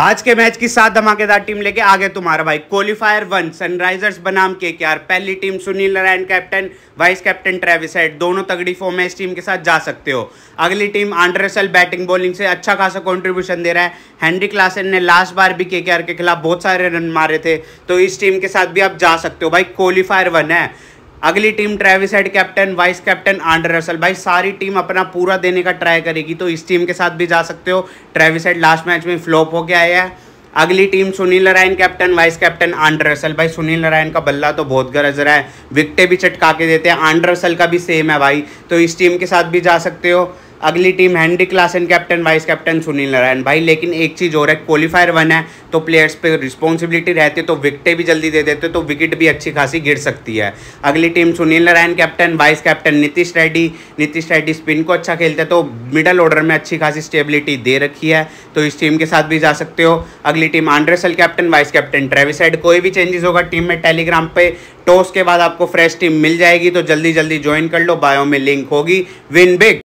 आज के मैच की सात धमाकेदार टीम लेके आ गए तुम्हारा भाई क्वालिफायर वन सनराइजर्स बनाम के के आर पहली team Sunil Narayan captain vice captain Travis Head दोनों तगड़ी फॉर्म में इस टीम के साथ जा सकते हो अगली टीम आंड्रेसल बैटिंग बॉलिंग से अच्छा खासा कंट्रीब्यूशन दे रहा है हैंनरी क्लासन ने लास्ट बार भी के के आर के खिलाफ बहुत सारे रन मारे थे तो इस टीम के साथ भी आप जा सकते हो भाई क्वालिफायर वन है अगली team Travis Head captain vice captain Andre Russell भाई सारी टीम अपना पूरा देने का ट्राई करेगी तो इस टीम के साथ भी जा सकते हो ट्रेविस हेड लास्ट मैच में फ्लॉप होके आया है अगली team Sunil Narayan captain vice captain Andre Russell भाई सुनील नारायण का बल्ला तो बहुत गरज रहा है विकटे भी चटका के देते हैं आंड्रे रसल का भी सेम है भाई तो इस टीम के साथ भी जा सकते हो अगली team class Klaasen captain vice captain Sunil Narayan भाई लेकिन एक चीज़ और है क्वालिफायर वन है तो प्लेयर्स पे रिस्पॉन्सिबिलिटी रहती है तो विकटें भी जल्दी दे देते तो विकेट भी अच्छी खासी गिर सकती है अगली team Sunil Narayan captain vice captain Nitish Reddy Nitish Reddy spin को अच्छा खेलते हैं तो मिडल ऑर्डर में अच्छी खासी स्टेबिलिटी दे रखी है तो इस टीम के साथ भी जा सकते हो अगली team Andre Russell captain vice captain Travis Head कोई भी चेंजेस होगा टीम में टेलीग्राम पे टॉस के बाद आपको फ्रेश टीम मिल जाएगी तो जल्दी जल्दी ज्वाइन कर लो बायो में लिंक होगी विन बिग